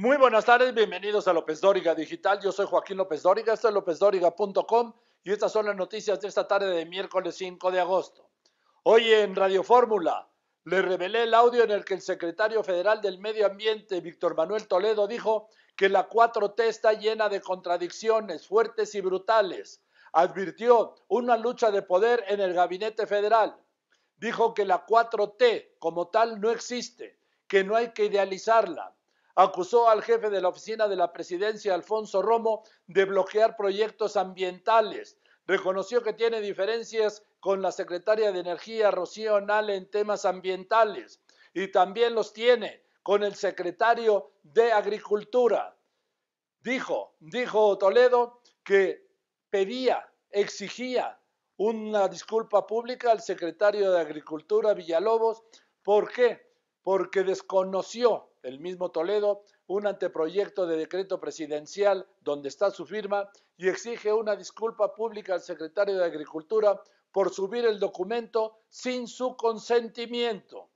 Muy buenas tardes, bienvenidos a López Dóriga Digital. Yo soy Joaquín López Dóriga, esto es lópezdóriga.com y estas son las noticias de esta tarde de miércoles 5 de agosto. Hoy en Radio Fórmula le revelé el audio en el que el secretario federal del Medio Ambiente, Víctor Manuel Toledo, dijo que la 4T está llena de contradicciones fuertes y brutales. Advirtió una lucha de poder en el gabinete federal. Dijo que la 4T como tal no existe, que no hay que idealizarla acusó al jefe de la oficina de la presidencia, Alfonso Romo, de bloquear proyectos ambientales. Reconoció que tiene diferencias con la secretaria de Energía, Rocío Nale, en temas ambientales. Y también los tiene con el secretario de Agricultura. Dijo, dijo Toledo que pedía, exigía una disculpa pública al secretario de Agricultura Villalobos. ¿Por qué? Porque desconoció el mismo Toledo, un anteproyecto de decreto presidencial donde está su firma y exige una disculpa pública al secretario de Agricultura por subir el documento sin su consentimiento.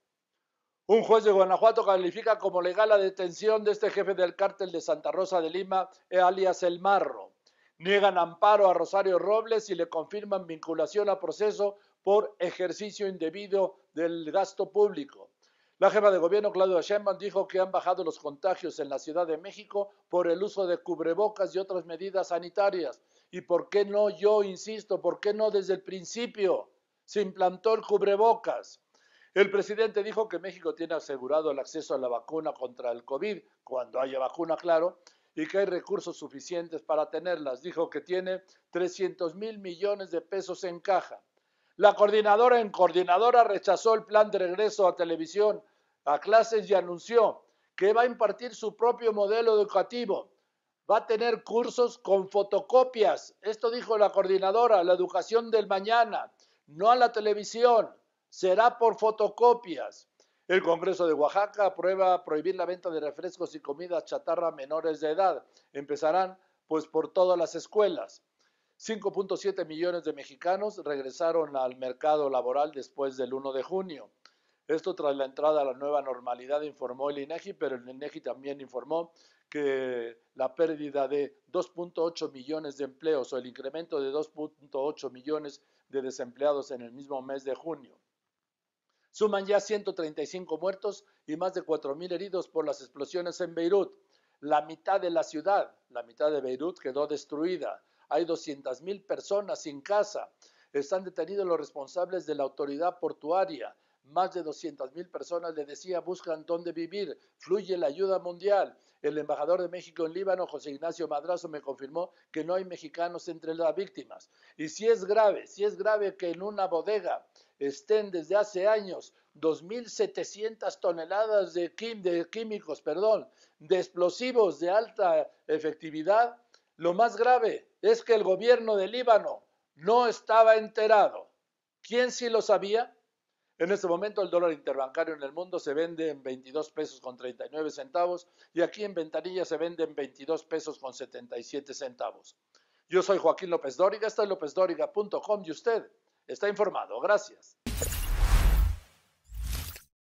Un juez de Guanajuato califica como legal la detención de este jefe del cártel de Santa Rosa de Lima, e alias El Marro. Niegan amparo a Rosario Robles y le confirman vinculación a proceso por ejercicio indebido del gasto público. La jefa de gobierno, Claudia Sheinbaum, dijo que han bajado los contagios en la Ciudad de México por el uso de cubrebocas y otras medidas sanitarias. ¿Y por qué no yo, insisto, por qué no desde el principio se implantó el cubrebocas? El presidente dijo que México tiene asegurado el acceso a la vacuna contra el COVID, cuando haya vacuna, claro, y que hay recursos suficientes para tenerlas. Dijo que tiene 300 mil millones de pesos en caja. La coordinadora en coordinadora rechazó el plan de regreso a televisión a clases y anunció que va a impartir su propio modelo educativo. Va a tener cursos con fotocopias. Esto dijo la coordinadora, la educación del mañana, no a la televisión, será por fotocopias. El Congreso de Oaxaca aprueba prohibir la venta de refrescos y comidas chatarra a menores de edad. Empezarán pues por todas las escuelas. 5.7 millones de mexicanos regresaron al mercado laboral después del 1 de junio. Esto tras la entrada a la nueva normalidad, informó el INEGI, pero el INEGI también informó que la pérdida de 2.8 millones de empleos o el incremento de 2.8 millones de desempleados en el mismo mes de junio. Suman ya 135 muertos y más de 4.000 heridos por las explosiones en Beirut. La mitad de la ciudad, la mitad de Beirut, quedó destruida. Hay 200.000 personas sin casa. Están detenidos los responsables de la autoridad portuaria. Más de 200.000 personas, le decía, buscan dónde vivir. Fluye la ayuda mundial. El embajador de México en Líbano, José Ignacio Madrazo, me confirmó que no hay mexicanos entre las víctimas. Y si es grave, si es grave que en una bodega estén desde hace años 2.700 toneladas de, de químicos, perdón, de explosivos de alta efectividad, lo más grave es que el gobierno de Líbano no estaba enterado. ¿Quién sí lo sabía? En este momento el dólar interbancario en el mundo se vende en 22 pesos con 39 centavos y aquí en Ventanilla se vende en 22 pesos con 77 centavos. Yo soy Joaquín López Dóriga, esto es lópezdóriga.com y usted está informado. Gracias.